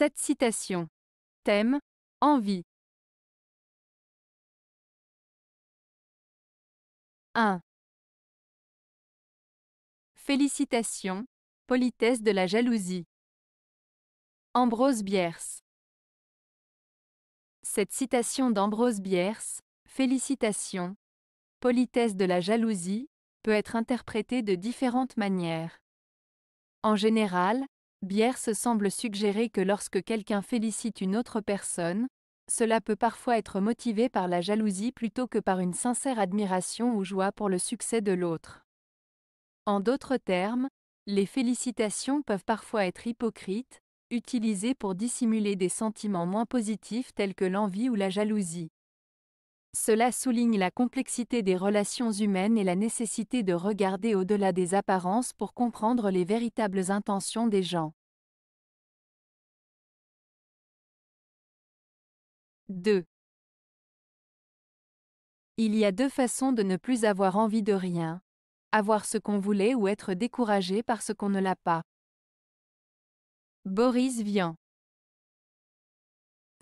Cette citation. Thème Envie. 1. Félicitations, politesse de la jalousie. Ambrose Bierce. Cette citation d'Ambrose Bierce, Félicitations, politesse de la jalousie, peut être interprétée de différentes manières. En général, Bierce semble suggérer que lorsque quelqu'un félicite une autre personne, cela peut parfois être motivé par la jalousie plutôt que par une sincère admiration ou joie pour le succès de l'autre. En d'autres termes, les félicitations peuvent parfois être hypocrites, utilisées pour dissimuler des sentiments moins positifs tels que l'envie ou la jalousie. Cela souligne la complexité des relations humaines et la nécessité de regarder au-delà des apparences pour comprendre les véritables intentions des gens. 2. Il y a deux façons de ne plus avoir envie de rien. Avoir ce qu'on voulait ou être découragé par ce qu'on ne l'a pas. Boris Vian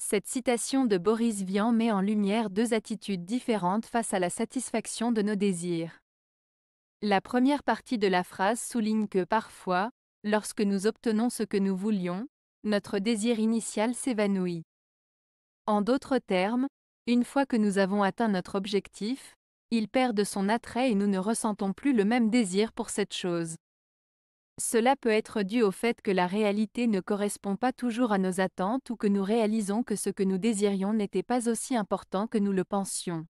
cette citation de Boris Vian met en lumière deux attitudes différentes face à la satisfaction de nos désirs. La première partie de la phrase souligne que parfois, lorsque nous obtenons ce que nous voulions, notre désir initial s'évanouit. En d'autres termes, une fois que nous avons atteint notre objectif, il perd de son attrait et nous ne ressentons plus le même désir pour cette chose. Cela peut être dû au fait que la réalité ne correspond pas toujours à nos attentes ou que nous réalisons que ce que nous désirions n'était pas aussi important que nous le pensions.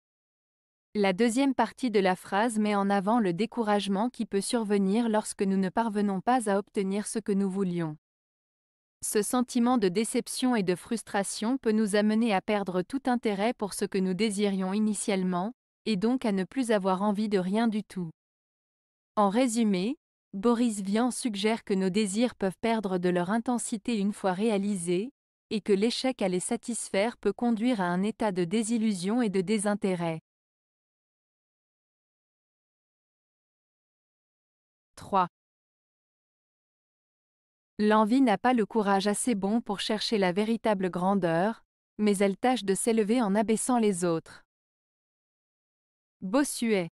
La deuxième partie de la phrase met en avant le découragement qui peut survenir lorsque nous ne parvenons pas à obtenir ce que nous voulions. Ce sentiment de déception et de frustration peut nous amener à perdre tout intérêt pour ce que nous désirions initialement, et donc à ne plus avoir envie de rien du tout. En résumé, Boris Vian suggère que nos désirs peuvent perdre de leur intensité une fois réalisés, et que l'échec à les satisfaire peut conduire à un état de désillusion et de désintérêt. 3. L'envie n'a pas le courage assez bon pour chercher la véritable grandeur, mais elle tâche de s'élever en abaissant les autres. Bossuet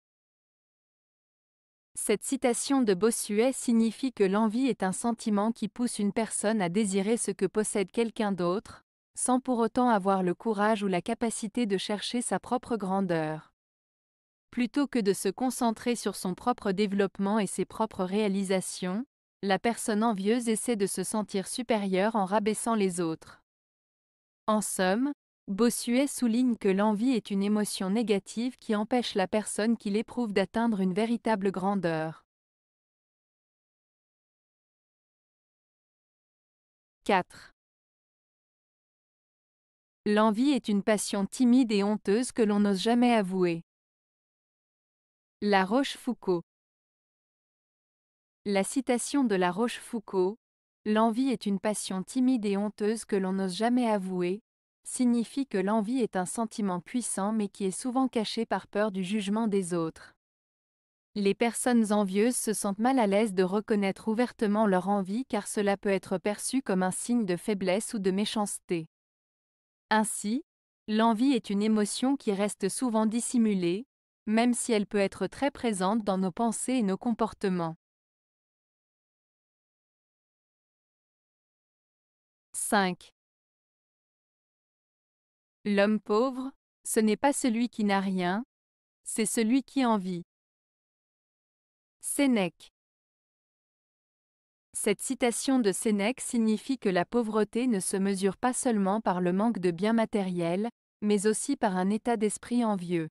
cette citation de Bossuet signifie que l'envie est un sentiment qui pousse une personne à désirer ce que possède quelqu'un d'autre, sans pour autant avoir le courage ou la capacité de chercher sa propre grandeur. Plutôt que de se concentrer sur son propre développement et ses propres réalisations, la personne envieuse essaie de se sentir supérieure en rabaissant les autres. En somme, Bossuet souligne que l'envie est une émotion négative qui empêche la personne qui l'éprouve d'atteindre une véritable grandeur. 4. L'envie est une passion timide et honteuse que l'on n'ose jamais avouer. La Rochefoucauld La citation de La Rochefoucauld L'envie est une passion timide et honteuse que l'on n'ose jamais avouer, signifie que l'envie est un sentiment puissant mais qui est souvent caché par peur du jugement des autres. Les personnes envieuses se sentent mal à l'aise de reconnaître ouvertement leur envie car cela peut être perçu comme un signe de faiblesse ou de méchanceté. Ainsi, l'envie est une émotion qui reste souvent dissimulée, même si elle peut être très présente dans nos pensées et nos comportements. 5. L'homme pauvre, ce n'est pas celui qui n'a rien, c'est celui qui en vit. Sénèque Cette citation de Sénèque signifie que la pauvreté ne se mesure pas seulement par le manque de biens matériels, mais aussi par un état d'esprit envieux.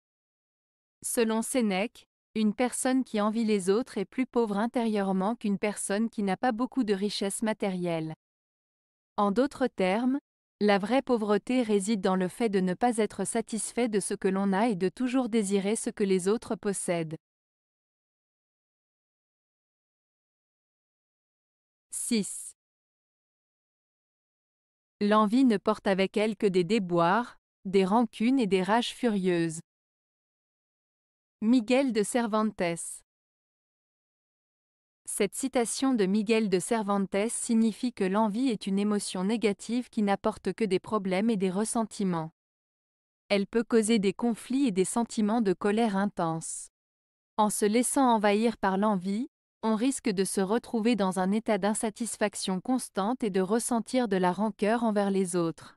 Selon Sénèque, une personne qui envie les autres est plus pauvre intérieurement qu'une personne qui n'a pas beaucoup de richesses matérielles. En d'autres termes, la vraie pauvreté réside dans le fait de ne pas être satisfait de ce que l'on a et de toujours désirer ce que les autres possèdent. 6. L'envie ne porte avec elle que des déboires, des rancunes et des rages furieuses. Miguel de Cervantes cette citation de Miguel de Cervantes signifie que l'envie est une émotion négative qui n'apporte que des problèmes et des ressentiments. Elle peut causer des conflits et des sentiments de colère intense. En se laissant envahir par l'envie, on risque de se retrouver dans un état d'insatisfaction constante et de ressentir de la rancœur envers les autres.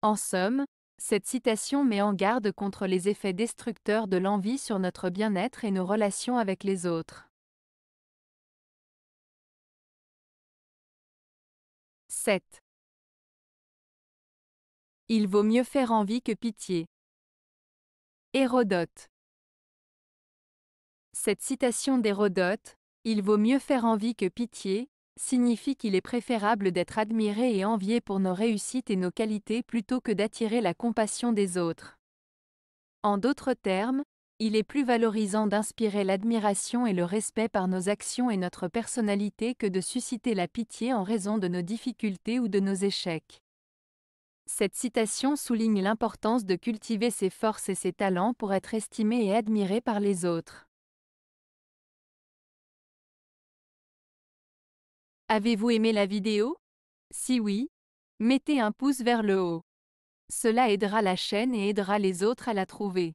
En somme, cette citation met en garde contre les effets destructeurs de l'envie sur notre bien-être et nos relations avec les autres. 7. Il vaut mieux faire envie que pitié. Hérodote. Cette citation d'Hérodote, Il vaut mieux faire envie que pitié, signifie qu'il est préférable d'être admiré et envié pour nos réussites et nos qualités plutôt que d'attirer la compassion des autres. En d'autres termes, il est plus valorisant d'inspirer l'admiration et le respect par nos actions et notre personnalité que de susciter la pitié en raison de nos difficultés ou de nos échecs. Cette citation souligne l'importance de cultiver ses forces et ses talents pour être estimé et admiré par les autres. Avez-vous aimé la vidéo Si oui, mettez un pouce vers le haut. Cela aidera la chaîne et aidera les autres à la trouver.